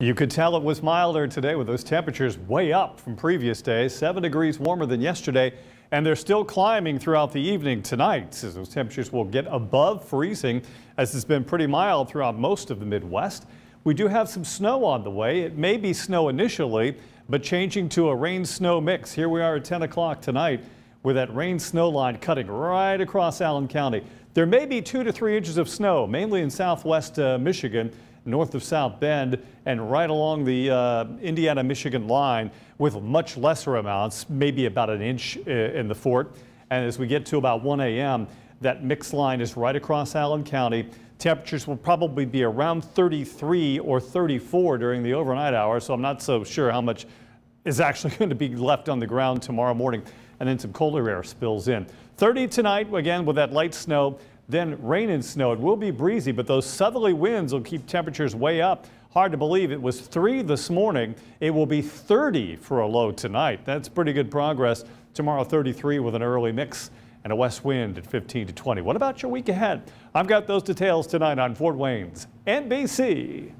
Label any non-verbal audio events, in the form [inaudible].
You could tell it was milder today with those temperatures way up from previous days, seven degrees warmer than yesterday, and they're still climbing throughout the evening tonight as those temperatures will get above freezing as it's been pretty mild throughout most of the Midwest. We do have some snow on the way. It may be snow initially, but changing to a rain snow mix. Here we are at 10 o'clock tonight with that rain snow line cutting right across Allen County. There may be two to three inches of snow, mainly in southwest uh, Michigan, north of South Bend, and right along the uh, Indiana Michigan line with much lesser amounts, maybe about an inch uh, in the fort. And as we get to about 1 a.m., that mix line is right across Allen County. Temperatures will probably be around 33 or 34 during the overnight hours, so I'm not so sure how much is actually [laughs] going to be left on the ground tomorrow morning and then some colder air spills in. 30 tonight again with that light snow, then rain and snow. It will be breezy, but those southerly winds will keep temperatures way up. Hard to believe it was three this morning. It will be 30 for a low tonight. That's pretty good progress. Tomorrow 33 with an early mix and a west wind at 15 to 20. What about your week ahead? I've got those details tonight on Fort Wayne's NBC.